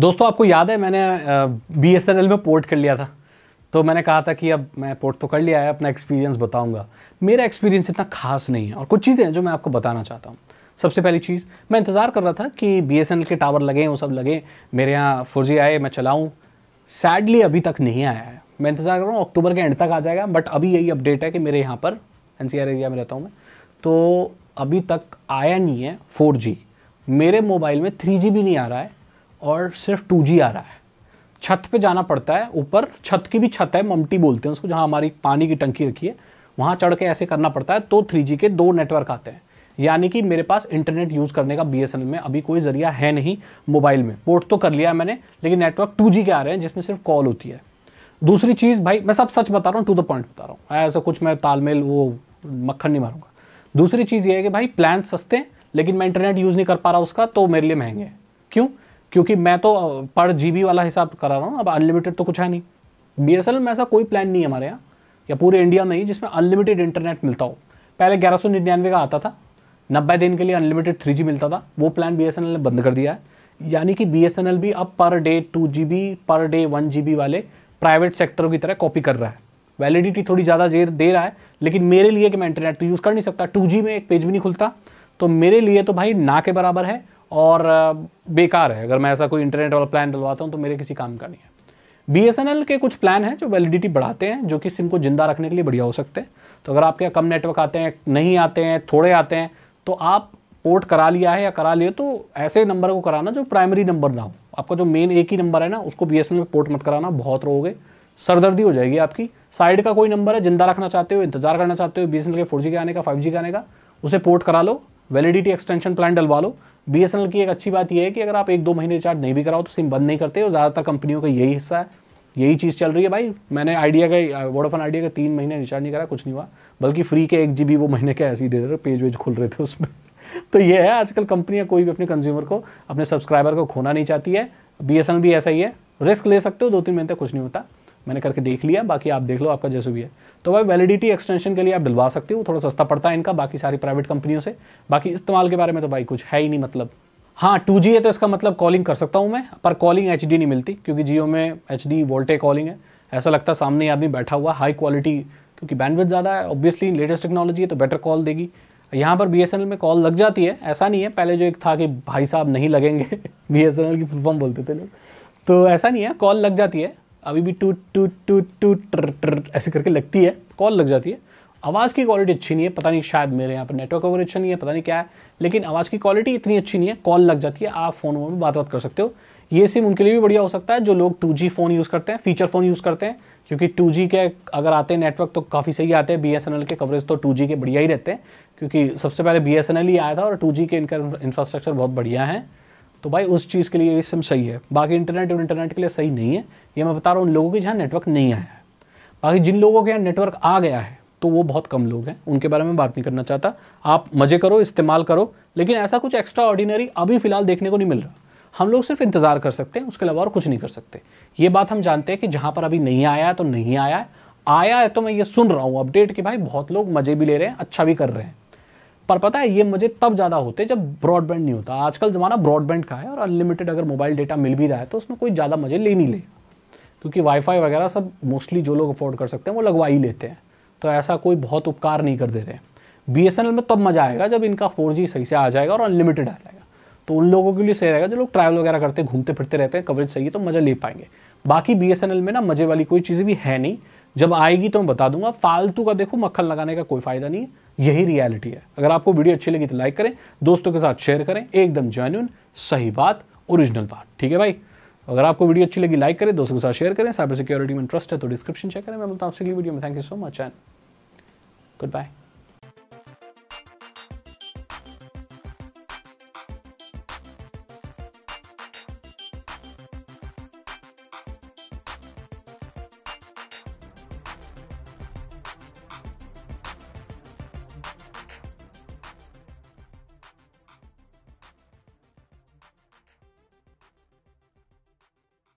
दोस्तों आपको याद है मैंने बी एस एन एल में पोर्ट कर लिया था तो मैंने कहा था कि अब मैं पोर्ट तो कर लिया है अपना एक्सपीरियंस बताऊंगा मेरा एक्सपीरियंस इतना खास नहीं है और कुछ चीज़ें हैं जो मैं आपको बताना चाहता हूँ सबसे पहली चीज़ मैं इंतज़ार कर रहा था कि बी एस एन एल के टावर लगे वो सब लगे मेरे यहाँ फोर जी आए मैं चलाऊँ सैडली अभी तक नहीं आया है मैं इंतज़ार कर रहा हूँ अक्टूबर के एंड तक आ जाएगा बट अभी यही अपडेट है कि मेरे यहाँ पर एन सी आर एरिया में रहता हूँ मैं तो अभी तक आया नहीं है फोर जी मेरे मोबाइल में थ्री जी भी नहीं आ रहा है और सिर्फ टू आ रहा है छत पे जाना पड़ता है ऊपर छत की भी छत है ममटी बोलते हैं उसको जहाँ हमारी पानी की टंकी रखी है वहाँ चढ़ के ऐसे करना पड़ता है तो थ्री के दो नेटवर्क आते हैं यानी कि मेरे पास इंटरनेट यूज़ करने का बी में अभी कोई ज़रिया है नहीं मोबाइल में पोर्ट तो कर लिया है मैंने लेकिन नेटवर्क टू के आ रहे हैं जिसमें सिर्फ कॉल होती है दूसरी चीज़ भाई मैं सब सच बता रहा हूँ टू द पॉइंट बता रहा हूँ ऐसा कुछ मैं तालमेल वो मक्खन नहीं मारूंगा दूसरी चीज़ ये है कि भाई प्लान सस्ते हैं लेकिन मैं इंटरनेट यूज़ नहीं कर पा रहा उसका तो मेरे लिए महंगे हैं क्यों क्योंकि मैं तो पर जीबी वाला हिसाब करा रहा हूँ अब अनलिमिटेड तो कुछ है नहीं बी एस में ऐसा कोई प्लान नहीं है हमारे यहाँ या पूरे इंडिया में ही जिसमें अनलिमिटेड इंटरनेट मिलता हो पहले ग्यारह सौ निन्यानवे का आता था नब्बे दिन के लिए अनलिमिटेड थ्री जी मिलता था वो plan B S N L ने बंद कर दिया है यानी कि बी एस एन एल भी अब per day two G B per day one G B वाले प्राइवेट सेक्टरों की तरह कॉपी कर रहा है वैलिडिटी थोड़ी ज़्यादा देर दे रहा है लेकिन मेरे लिए कि मैं इंटरनेट तो यूज़ कर नहीं सकता टू जी में एक पेज भी नहीं खुलता तो मेरे लिए तो भाई ना के बराबर है और बेकार है अगर मैं ऐसा कोई इंटरनेट वाला प्लान डलवाता हूँ तो मेरे किसी काम का नहीं है बी के कुछ प्लान हैं जो वैलिडिटी बढ़ाते हैं जो कि सिम को जिंदा रखने के लिए बढ़िया हो सकते हैं तो अगर आपके कम नेटवर्क आते हैं नहीं आते हैं थोड़े आते हैं तो आप पोर्ट करा लिया है या करा लिए तो ऐसे नंबर को कराना जो प्राइमरी नंबर ना हो आपका जो मेन एक ही नंबर है ना उसको बी एस में पोर्ट मत कराना बहुत रोगे सरदर्दी हो जाएगी आपकी साइड का कोई नंबर है जिंदा रखना चाहते हो इंतजार करना चाहते हो बी के फोर के आने का फाइव के आने का उसे पोर्ट करा लो वैलिडिटी एक्सटेंशन प्लान डलवा लो बी की एक अच्छी बात यह है कि अगर आप एक दो महीने रिचार्ज नहीं भी कराओ तो सिम बंद नहीं करते और ज़्यादातर कंपनियों का यही हिस्सा है यही चीज़ चल रही है भाई मैंने आइडिया का वोडाफोन आइडिया का तीन महीने रिचार्ज नहीं करा कुछ नहीं हुआ बल्कि फ्री के एक जी वो महीने के ऐसे ही दे रहे थे पेज वेज खुल रहे थे उसमें तो ये है आजकल कंपनियाँ कोई भी अपने कंज्यूमर को अपने सब्सक्राइबर को खोना नहीं चाहती है बी भी ऐसा ही है रिस्क ले सकते हो दो तीन महीने तक कुछ नहीं होता मैंने करके देख लिया बाकी आप देख लो आपका जैसे भी है तो भाई वैलिडिटी एक्सटेंशन के लिए आप डलवा सकते हो थोड़ा सस्ता पड़ता है इनका बाकी सारी प्राइवेट कंपनियों से बाकी इस्तेमाल के बारे में तो भाई कुछ है ही नहीं मतलब हाँ टू है तो इसका मतलब कॉलिंग कर सकता हूँ मैं पर कॉलिंग एच नहीं मिलती क्योंकि जियो में एच डी वोल्टे कॉलिंग है ऐसा लगता है सामने आदमी बैठा हुआ हाई क्वालिटी क्योंकि बैंडविथ ज़्यादा है ऑब्वियसली लेटेस्ट टेक्नोलॉजी है तो बेटर कॉल देगी यहाँ पर बी में कॉल लग जाती है ऐसा नहीं है पहले जो एक था कि भाई साहब नहीं लगेंगे बी की फुल फॉर्म बोलते थे लोग तो ऐसा नहीं है कॉल लग जाती है अभी भी टूट टूट टूट टूट ट्र ऐसे करके लगती है कॉल लग जाती है आवाज़ की क्वालिटी अच्छी नहीं है पता नहीं शायद मेरे यहाँ पर नेटवर्क कवर अच्छा नहीं है पता नहीं क्या है लेकिन आवाज़ की क्वालिटी इतनी अच्छी नहीं है कॉल लग जाती है आप फ़ोन में बात बात कर सकते हो ये सिम उनके लिए भी बढ़िया हो सकता है जो लोग टू फ़ोन यूज़ करते हैं फीचर फ़ोन यूज़ करते हैं क्योंकि टू के अगर आते हैं नेटवर्क तो काफ़ी सही आते हैं बी के कवरेज तो टू के बढ़िया ही रहते हैं क्योंकि सबसे पहले बी ही आया था और टू के इनका इंफ्रास्ट्रक्चर बहुत बढ़िया है तो भाई उस चीज़ के लिए ये सिम सही है बाकी इंटरनेट और इंटरनेट के लिए सही नहीं है ये मैं बता रहा हूँ उन लोगों के जहाँ नेटवर्क नहीं आया है बाकी जिन लोगों के यहाँ नेटवर्क आ गया है तो वो बहुत कम लोग हैं उनके बारे में बात नहीं करना चाहता आप मज़े करो इस्तेमाल करो लेकिन ऐसा कुछ एक्स्ट्रा ऑर्डिनरी अभी फ़िलहाल देखने को नहीं मिल रहा हम लोग सिर्फ इंतज़ार कर सकते हैं उसके अलावा और कुछ नहीं कर सकते ये बात हम जानते हैं कि जहाँ पर अभी नहीं आया तो नहीं आया आया है तो मैं ये सुन रहा हूँ अपडेट कि भाई बहुत लोग मज़े भी ले रहे हैं अच्छा भी कर रहे हैं पर पता है ये मुझे तब ज़्यादा होते जब ब्रॉडबैंड नहीं होता आजकल ज़माना ब्रॉडबैंड का है और अनलिमिटेड अगर मोबाइल डेटा मिल भी रहा है तो उसमें कोई ज़्यादा मज़े ले नहीं ले क्योंकि वाईफाई वगैरह सब मोस्टली जो लोग अफोर्ड कर सकते हैं वो लगवा ही लेते हैं तो ऐसा कोई बहुत उपकार नहीं कर दे रहे बी में तब मज़ा आएगा जब इनका फोर सही से आ जाएगा और अनलिमिटेड आ जाएगा तो उन लोगों के लिए सही रहेगा जो लोग ट्रैवल वगैरह करते हैं घूमते फिरते रहते हैं कवरेज सही है तो मज़ा ले पाएंगे बाकी बी में ना मज़े वाली कोई चीज़ भी है नहीं जब आएगी तो मैं बता दूंगा फालतू का देखो मक्खन लगाने का कोई फ़ायदा नहीं है यही रियलिटी है अगर आपको वीडियो अच्छी लगी तो लाइक करें दोस्तों के साथ शेयर करें एकदम जेन्यून सही बात ओरिजिनल बात ठीक है भाई अगर आपको वीडियो अच्छी लगी लाइक करें दोस्तों के साथ शेयर करें साइबर सिक्योरिटी में इंटरेस्ट है तो डिस्क्रिप्शन चेक करें मैं बोलता हूँ आपसे वीडियो में thank you so much and good bye